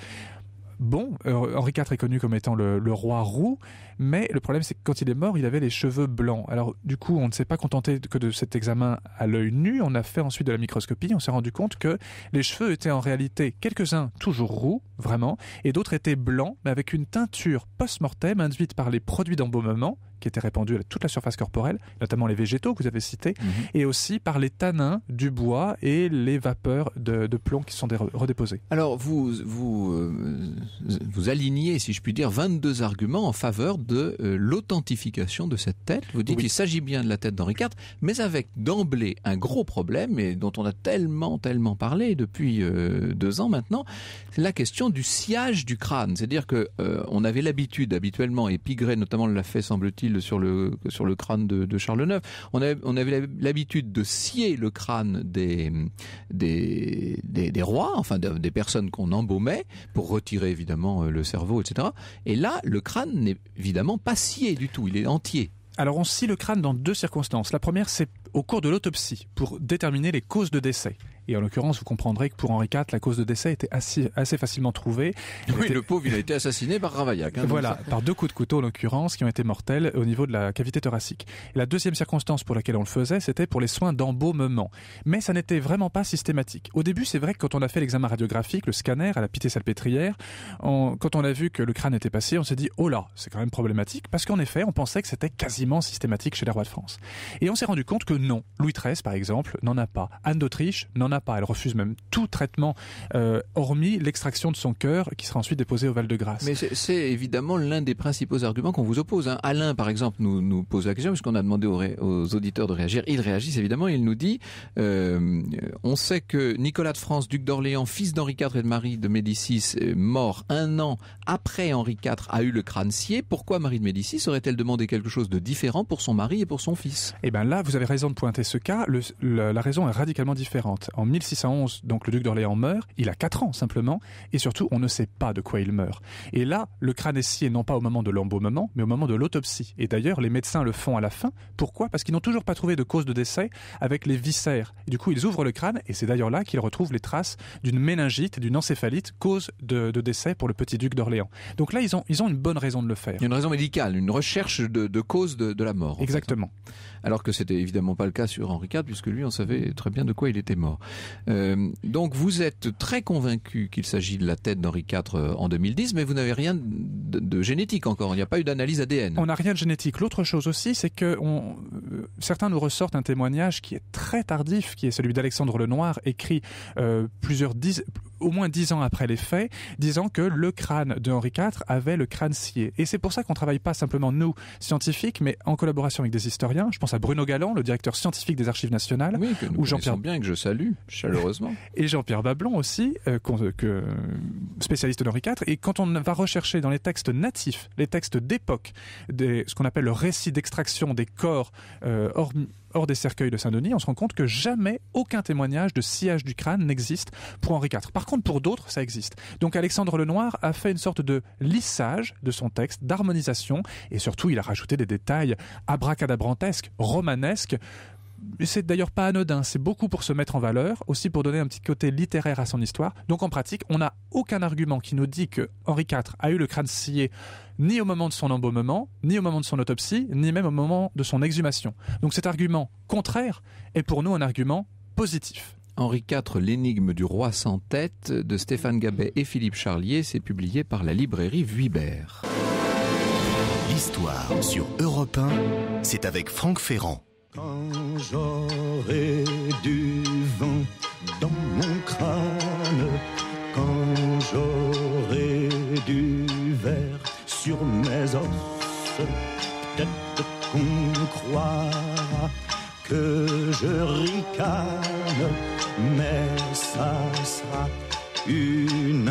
S3: Bon, euh, Henri IV est connu comme étant le roi roux. Mais le problème, c'est que quand il est mort, il avait les cheveux blancs. Alors, du coup, on ne s'est pas contenté que de cet examen à l'œil nu. On a fait ensuite de la microscopie. On s'est rendu compte que les cheveux étaient en réalité quelques-uns toujours roux, vraiment, et d'autres étaient blancs, mais avec une teinture post-mortem induite par les produits d'embaumement qui étaient répandus à toute la surface corporelle, notamment les végétaux que vous avez cités, mhm. et aussi par les tanins du bois et les vapeurs de, plomb qui sont
S1: redéposées. Alors vous vous euh, vous alignez, si je puis dire, 22 arguments en faveur de euh, l'authentification de cette tête. Vous dites, qu'il s'agit bien de la tête d'Henri IV, mais avec d'emblée un gros problème, et dont on a tellement, tellement parlé depuis euh, deux ans maintenant, c'est la question du sillage du crâne. C'est-à-dire que euh, on avait l'habitude, habituellement, et Pigret notamment l'a fait, semble-t-il, sur le, sur le crâne de, Charles IX, on avait, on avait l'habitude de scier le crâne des, des, des, rois, enfin des personnes qu'on embaumait, pour retirer évidemment le cerveau, etc. Et là, le crâne n'est évidemment évidemment pas scié du tout, il est entier. Alors on scie le crâne dans deux circonstances. La première, c'est
S3: au cours de l'autopsie, pour déterminer les causes de décès. Et en l'occurrence, vous comprendrez que pour Henri IV, la cause de décès était assez, assez facilement trouvée.
S1: oui, le pauvre, il a été assassiné par Ravaillac. Hein, voilà,
S3: par deux coups de couteau en l'occurrence, qui ont été mortels au niveau de la cavité thoracique. la deuxième circonstance pour laquelle on le faisait, c'était pour les soins d'embaumement. Mais ça n'était vraiment pas systématique. Au début, c'est vrai que quand on a fait l'examen radiographique, le scanner à la Pitié-Salpêtrière, quand on a vu que le crâne était passé, on s'est dit, oh là, c'est quand même problématique, parce qu'en effet, on pensait que c'était quasiment systématique chez les rois de France. Et on s'est rendu compte que non. Louis XIII, par exemple, n'en a pas. Anne d'Autriche n'en a pas. Elle refuse même tout traitement, euh, hormis l'extraction de son cœur qui sera ensuite déposé au Val-de-Grâce.
S1: Mais c'est évidemment l'un des principaux arguments qu'on vous oppose. Hein. Alain, par exemple, nous, nous pose la question, puisqu'on a demandé aux, auditeurs de réagir. Ils réagissent évidemment, il nous dit, euh, on sait que Nicolas de France, duc d'Orléans, fils d'Henri IV et de Marie de Médicis, euh, mort un an après Henri IV, a eu le crâne scié. Pourquoi Marie de Médicis aurait-elle demandé quelque chose de différent pour son mari et pour son fils Eh bien là, vous avez raison de pointer
S3: ce cas. Le, la, la raison est radicalement différente. En en 1611, donc le duc d'Orléans meurt, il a 4 ans simplement, et surtout on ne sait pas de quoi il meurt. Et là, le crâne est scié non pas au moment de l'embaumement, mais au moment de l'autopsie. Et d'ailleurs, les médecins le font à la fin. Pourquoi Parce qu'ils n'ont toujours pas trouvé de cause de décès avec les viscères. Et du coup, ils ouvrent le crâne, et c'est d'ailleurs là qu'ils retrouvent les traces d'une méningite, d'une encéphalite, cause de, décès pour le petit duc d'Orléans. Donc là, ils ont, ils ont une bonne raison de le faire. une
S1: raison médicale, une recherche de, cause de, la mort. Hein. Exactement alors que c'était évidemment pas le cas sur Henri IV, puisque lui, on savait très bien de quoi il était mort. Euh, donc vous êtes très convaincu qu'il s'agit de la tête d'Henri IV euh, en 2010, mais vous n'avez rien de, génétique encore. Il n'y a pas eu d'analyse ADN.
S3: On n'a rien de génétique. L'autre chose aussi, c'est que on... Euh, certains nous ressortent un témoignage qui est très tardif, qui est celui d'Alexandre le Noir, écrit plusieurs dix au moins dix ans après les faits, disant que le crâne de Henri IV avait le crâne scié. Et c'est pour ça qu'on travaille pas simplement nous, scientifiques, mais en collaboration avec des historiens. Je pense Bruno Galland, le directeur scientifique des Archives nationales, oui, que ou Jean-Pierre
S1: bien que je salue chaleureusement,
S3: [LAUGHS] et Jean-Pierre Bablon aussi, spécialiste euh, que, spécialiste d'Henri IV. Et quand on va rechercher dans les textes natifs, les textes d'époque, ce qu'on appelle le récit d'extraction des corps euh, hors des cercueils de Saint-Denis, on se rend compte que jamais aucun témoignage de sillage du crâne n'existe pour Henri IV. Par contre, pour d'autres, ça existe. Donc Alexandre le Noir a fait une sorte de lissage de son texte, d'harmonisation, et surtout il a rajouté des détails abracadabrantesques, romanesques, c'est d'ailleurs pas anodin, c'est beaucoup pour se mettre en valeur, aussi pour donner un petit côté littéraire à son histoire. Donc en pratique, on n'a aucun argument qui nous dit que Henri IV a eu le crâne scié ni au moment de son embaumement, ni au moment de son autopsie, ni même au moment de son exhumation. Donc cet argument contraire
S1: est pour nous un argument positif. Henri IV, l'énigme du roi sans tête de Stéphane Gabet et Philippe Charlier, c'est publié par la librairie Vuibert. L'histoire sur Europe 1, c'est avec Franck Ferrand.
S2: Quand j'aurai du vent dans mon crâne, quand j'aurai du verre sur mes os, peut-être qu'on croira que je ricane, mais ça sera une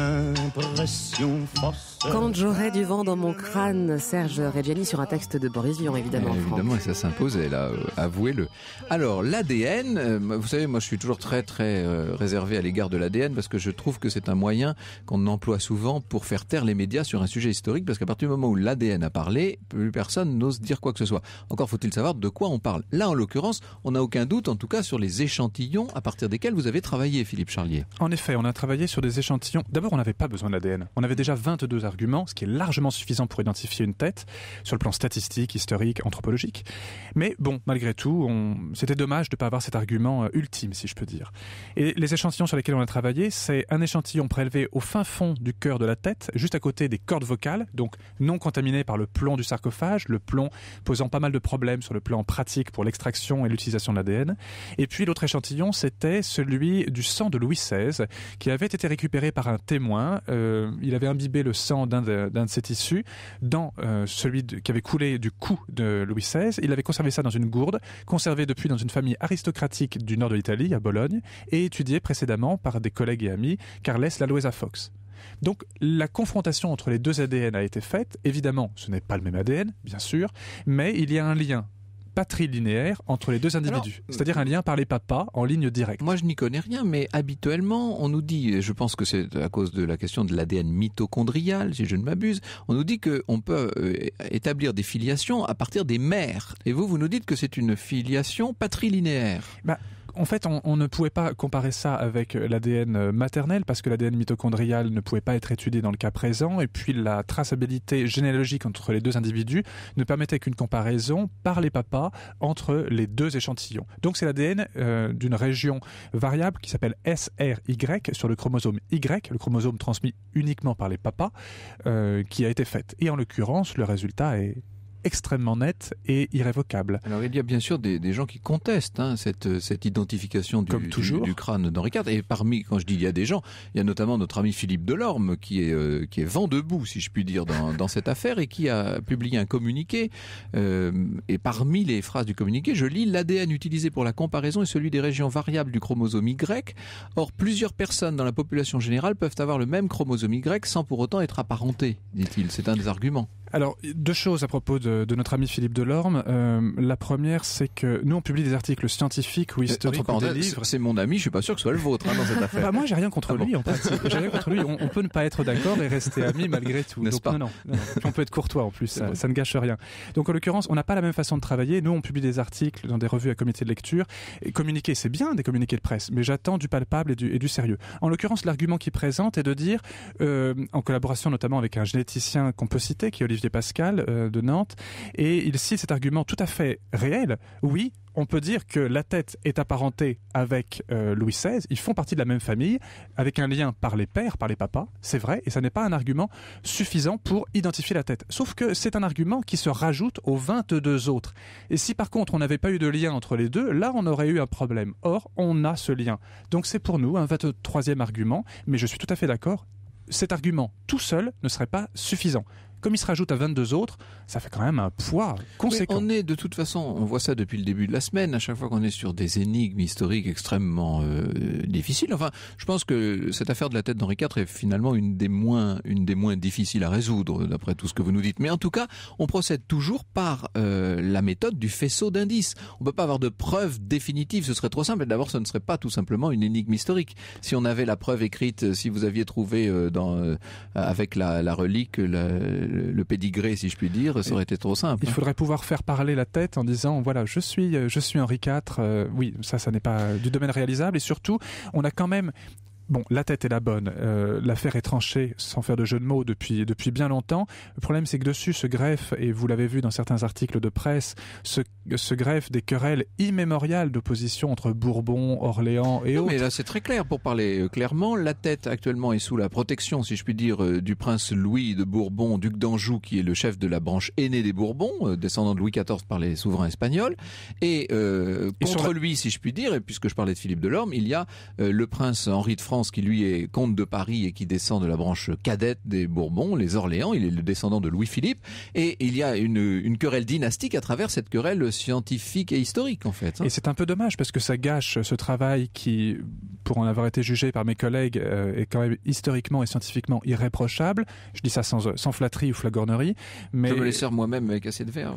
S2: impression fausse. Quand j'aurai du vent dans mon crâne, Serge Reggiani, sur un texte de Boris Vian, évidemment.
S1: évidemment, et ça s'impose, elle euh, a avoué-le. Alors, l'ADN, euh, vous savez, moi je suis toujours très très euh, réservé à l'égard de l'ADN parce que je trouve que c'est un moyen qu'on emploie souvent pour faire taire les médias sur un sujet historique parce qu'à partir du moment où l'ADN a parlé, plus personne n'ose dire quoi que ce soit. Encore faut-il savoir de quoi on parle. Là, en l'occurrence, on n'a aucun doute, en tout cas, sur les échantillons à partir desquels vous avez travaillé, Philippe Charlier.
S3: En effet, on a travaillé sur des échantillons. D'abord, on n'avait pas besoin d'ADN. On avait déjà 22 articles ce qui est largement suffisant pour identifier une tête, sur le plan statistique, historique, anthropologique. Mais bon, malgré tout, on... c'était dommage de ne pas avoir cet argument euh, ultime, si je peux dire. Et les échantillons sur lesquels on a travaillé, c'est un échantillon prélevé au fin fond du cœur de la tête, juste à côté des cordes vocales, donc non contaminé par le plomb du sarcophage, le plomb posant pas mal de problèmes sur le plan pratique pour l'extraction et l'utilisation de l'ADN. Et puis l'autre échantillon, c'était celui du sang de Louis XVI, qui avait été récupéré par un témoin. Euh, il avait imbibé le sang d'un de, ses tissus dans euh, celui qui avait coulé du cou de Louis XVI. Il avait conservé ça dans une gourde, conservée depuis dans une famille aristocratique du nord de l'Italie, à Bologne, et étudié précédemment par des collègues et amis, Carles Laloesa Fox. Donc la confrontation entre les deux ADN a été faite. Évidemment, ce n'est pas le même ADN, bien sûr, mais il y a un lien patrilinéaire entre les deux individus, euh, c'est-à-dire
S1: un lien par les papas en ligne directe. Moi, je n'y connais rien, mais habituellement, on nous dit, et je pense que c'est à cause de la question de l'ADN mitochondrial, si je ne m'abuse, on nous dit qu'on peut euh, établir des filiations à partir des mères. Et vous, vous nous dites que c'est une filiation patrilinéaire.
S3: Bah, en fait, on, ne pouvait pas comparer ça avec euh, l'ADN euh, maternel parce que l'ADN mitochondrial ne pouvait pas être étudié dans le cas présent et puis la traçabilité généalogique entre les deux individus ne permettait qu'une comparaison par les papas entre les deux échantillons. Donc c'est l'ADN euh, d'une région variable qui s'appelle SRY sur le chromosome Y, le chromosome transmis uniquement par les papas, qui a été faite. Et en l'occurrence, le résultat
S1: est extrêmement nette et irrévocable. Alors il y a bien sûr des, gens qui contestent hein, cette, identification du, Comme toujours. du, crâne d'Henri IV. Et parmi, quand je dis il y a des gens, il y a notamment notre ami Philippe Delorme qui est, euh, qui est vent debout, si je puis dire, dans, cette affaire et qui a publié un communiqué. Euh, et parmi les phrases du communiqué, je lis l'ADN utilisé pour la comparaison est celui des régions variables du chromosome Y. Or, plusieurs personnes dans la population générale peuvent avoir le même chromosome Y sans pour autant être apparentées, dit-il. C'est un des arguments. Alors, deux
S3: choses à propos de, notre ami Philippe Delorme. Euh, la première, c'est que nous, on publie des articles scientifiques ou euh, historiques C'est
S1: mon ami, je suis pas sûr que ce soit le vôtre hein, dans cette [LAUGHS] affaire. Bah, moi, j'ai rien contre ah lui, en pratique. [LAUGHS]
S3: J'ai rien contre lui. On,
S1: peut ne pas être d'accord et rester [LAUGHS] amis malgré tout. non, non,
S3: On peut être courtois en plus, ça, ne gâche rien. Donc, en l'occurrence, on n'a pas la même façon de travailler. Nous, on publie des articles dans des revues à comité de lecture. Et communiquer, c'est bien des communiqués de presse, mais j'attends du palpable et du, sérieux. En l'occurrence, l'argument qu'il présente est de dire, euh, en collaboration notamment avec un généticien qu'on peut citer, qui est Olivier Pascal euh, de Nantes, et il cite cet argument tout à fait réel. Oui, on peut dire que la tête est apparentée avec euh, Louis XVI, ils font partie de la même famille, avec un lien par les pères, par les papas, c'est vrai, et ça n'est pas un argument suffisant pour identifier la tête. Sauf que c'est un argument qui se rajoute aux 22 autres. Et si par contre on n'avait pas eu de lien entre les deux, là on aurait eu un problème. Or, on a ce lien. Donc c'est pour nous un 23e argument, mais je suis tout à fait d'accord, cet argument tout seul ne serait pas suffisant. Comme il se rajoute à 22 autres,
S1: ça fait quand même un poids conséquent. on est de toute façon, on voit ça depuis le début de la semaine, à chaque fois qu'on est sur des énigmes historiques extrêmement euh, difficiles. Enfin, je pense que cette affaire de la tête d'Henri IV est finalement une des moins, une des moins difficiles à résoudre, d'après tout ce que vous nous dites. Mais en tout cas, on procède toujours par euh, la méthode du faisceau d'indices. On ne peut pas avoir de preuves définitives, ce serait trop simple. D'abord, ce ne serait pas tout simplement une énigme historique. Si on avait la preuve écrite, si vous aviez trouvé euh, dans, avec la, la relique le, pédigré, si je puis dire, ça aurait été trop simple. Il hein.
S3: faudrait pouvoir faire parler la tête en disant voilà, je suis, euh, je suis Henri IV. Euh, oui, ça, ça n'est pas du domaine réalisable. Et surtout, on a quand même Bon, la tête est la bonne. Euh, l'affaire est tranchée, sans faire de jeu de mots, depuis, depuis bien longtemps. Le problème, c'est que dessus se greffe, et vous l'avez vu dans certains articles de presse, se, greffe des querelles immémoriales d'opposition entre Bourbon, Orléans et non, Mais
S1: là, c'est très clair. Pour parler euh, clairement, la tête actuellement est sous la protection, si je puis dire, euh, du prince Louis de Bourbon, duc d'Anjou, qui est le chef de la branche aînée des Bourbons, descendant de Louis XIV par les souverains espagnols. Et, contre lui, si je puis dire, et puisque je parlais de Philippe Delorme, il y a le prince Henri de France qui lui est comte de Paris et qui descend de la branche cadette des Bourbons, les Orléans. Il est le descendant de Louis-Philippe. Et il y a une, querelle dynastique à travers cette querelle scientifique et historique, en fait. Hein. Et c'est un peu dommage
S3: parce que ça gâche ce travail qui, pour en avoir été jugé par mes collègues, euh, est quand même historiquement et scientifiquement irréprochable. Je dis ça sans, euh, sans flatterie ou flagornerie. Mais... me les sœurs
S1: moi-même avec assez de verre.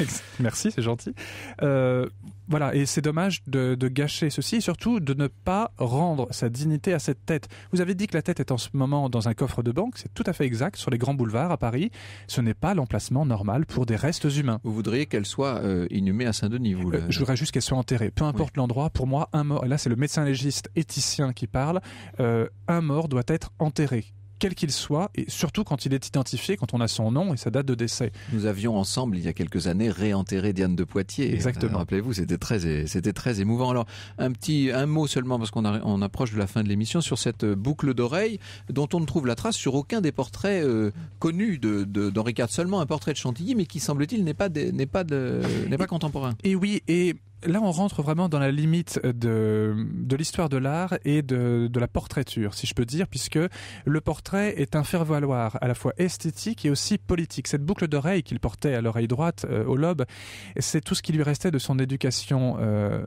S3: [LAUGHS] Merci, c'est gentil. Euh, voilà, et c'est dommage de, gâcher ceci, et surtout de ne pas rendre sa dignité à cette tête. Vous avez dit que la tête est en ce moment dans un coffre de banque, c'est tout à fait exact, sur les grands boulevards à Paris. Ce n'est pas l'emplacement normal
S1: pour des restes humains. Vous voudriez qu'elle soit euh, inhumée à Saint-Denis, vous euh, Je voudrais
S3: juste qu'elle soit enterrée. Peu importe l'endroit, pour moi, un mort, là c'est le médecin légiste éthicien qui parle, euh, un mort doit être
S1: enterré quel qu'il soit, et surtout quand il est identifié, quand on a son nom et sa date de décès. Nous avions ensemble, il y a quelques années, réenterré Diane de Poitiers. Exactement. Euh, rappelez-vous, c'était très, c'était très émouvant. Alors, un petit, un mot seulement, parce qu'on on approche de la fin de l'émission, sur cette euh, boucle d'oreille, dont on ne trouve la trace sur aucun des portraits euh, connus d'Henri de, IV. Seulement un portrait de Chantilly, mais qui, semble-t-il, n'est pas, pas, n'est pas contemporain. Et oui, et là, on rentre vraiment dans la
S3: limite de, l'histoire de l'art et de, la portraiture, si je peux dire, puisque le portrait est un faire-valoir à la fois esthétique et aussi politique. Cette boucle d'oreille qu'il portait à l'oreille droite, euh, au lobe, c'est tout ce qui lui restait de son éducation euh,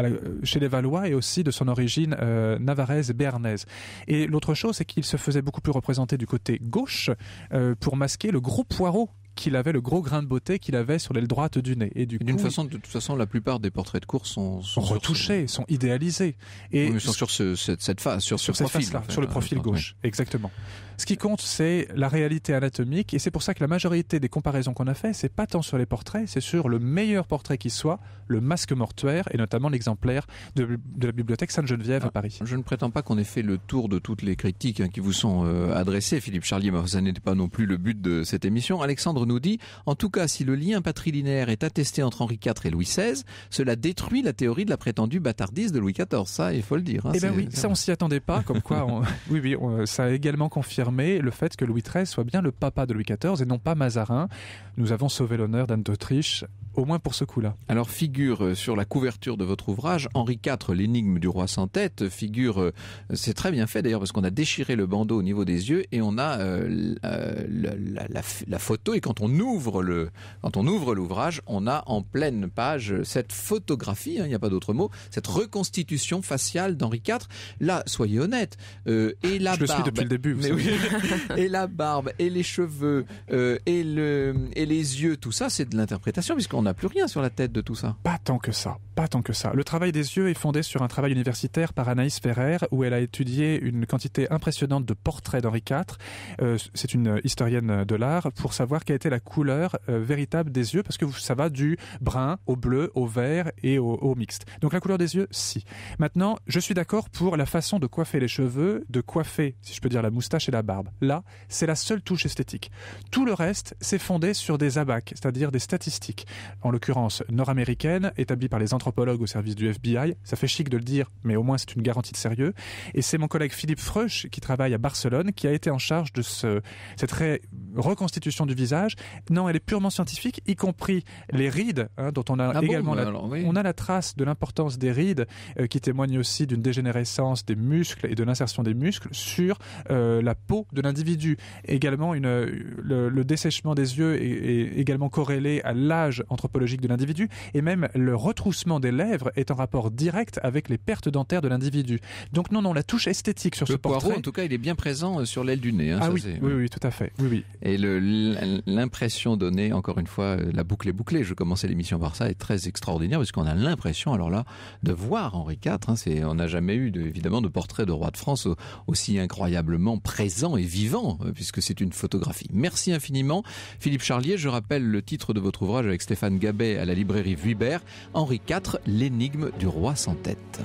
S3: euh, chez les Valois et aussi de son origine navarraise et béarnaise. Et l'autre chose, c'est qu'il se faisait beaucoup plus représenter du côté gauche pour masquer le gros poireau qu'il avait le gros grain de beauté qu'il avait sur l'aile droite du nez. Et du D'une façon, de toute façon, la plupart des portraits de course sont, sont, retouchés, sont idéalisés. Et sur, cette, cette, face, sur, sur ce profil, -là, sur le hein, profil gauche, exactement. Ce qui compte, c'est la réalité anatomique, et c'est pour ça que la majorité des comparaisons qu'on a fait, c'est pas tant sur les portraits, c'est sur le meilleur portrait qui soit, le masque mortuaire, et notamment l'exemplaire
S1: de, de, la bibliothèque Sainte-Geneviève à ah, Paris. Je ne prétends pas qu'on ait fait le tour de toutes les critiques hein, qui vous sont euh, adressées, Philippe Charlier, mais ça n'était pas non plus le but de cette émission. Alexandre nous dit En tout cas, si le lien patrilinéaire est attesté entre Henri IV et Louis XVI, cela détruit la théorie de la prétendue bâtardise de Louis XIV. Ça, il faut le dire. Hein, eh bien oui, ça, on s'y attendait pas. Comme quoi, [LAUGHS]
S3: oui, oui, ça a également confirmé le fait que Louis XIII soit bien le papa de Louis XIV et non pas Mazarin. Nous avons sauvé l'honneur d'Anne d'Autriche au moins pour ce coup-là.
S1: Alors figure euh, sur la couverture de votre ouvrage, Henri IV, l'énigme du roi sans tête, euh, figure, euh, c'est très bien fait d'ailleurs parce qu'on a déchiré le bandeau au niveau des yeux et on a la, photo et quand on ouvre le, quand on ouvre l'ouvrage, on a en pleine page cette photographie, hein, il n'y a pas d'autre mot, cette reconstitution faciale d'Henri IV. Là, soyez honnête, et la Je barbe, le suis depuis le début, [LAUGHS] et la barbe, et les cheveux, et le, et les yeux, tout ça, c'est de l'interprétation puisqu'on n'a plus rien sur la tête de tout ça. Pas tant que ça, pas tant que ça. Le travail
S3: des yeux est fondé sur un travail universitaire par Anaïs Ferrer, où elle a étudié une quantité impressionnante de portraits d'Henri IV. Euh, c'est une historienne de l'art pour savoir quelle était la couleur euh, véritable des yeux, parce que ça va du brun au bleu, au vert et au, au mixte. Donc la couleur des yeux, si. Maintenant, je suis d'accord pour la façon de coiffer les cheveux, de coiffer, si je peux dire, la moustache et la barbe. Là, c'est la seule touche esthétique. Tout le reste, c'est fondé sur des abacs, c'est-à-dire des statistiques en l'occurrence nord-américaine, établie par les anthropologues au service du FBI. Ça fait chic de le dire, mais au moins c'est une garantie de sérieux. Et c'est mon collègue Philippe Freuch, qui travaille à Barcelone, qui a été en charge de ce, cette reconstitution du visage. Non, elle est purement scientifique, y compris les rides, hein, dont on a ah également bah la, on a la trace de l'importance des rides, euh, qui témoigne aussi d'une dégénérescence des muscles et de l'insertion des muscles sur euh, la peau de l'individu. Également, une, euh, le, dessèchement des yeux est, est également corrélé à l'âge entre anthropologique de l'individu, et même le retroussement des lèvres est en rapport direct avec les pertes dentaires de l'individu. Donc non, non, la touche esthétique sur ce poireau, portrait... en tout
S1: cas, il est bien présent euh, sur l'aile du nez. Hein, ah oui, oui, tout à fait. Oui, oui. Et l'impression donnée, encore une fois, euh, la boucle est bouclée. Je commençais l'émission par ça, est très extraordinaire, puisqu'on a l'impression, alors là, de voir Henri IV. Hein, c'est, on n'a jamais eu, de, évidemment, de portrait de roi de France aussi incroyablement présent et vivant, euh, puisque c'est une photographie. Merci infiniment. Philippe Charlier, je rappelle le titre de votre ouvrage avec Stéphane Gabet à la librairie Vuibert, Henri IV, L'énigme du roi sans tête.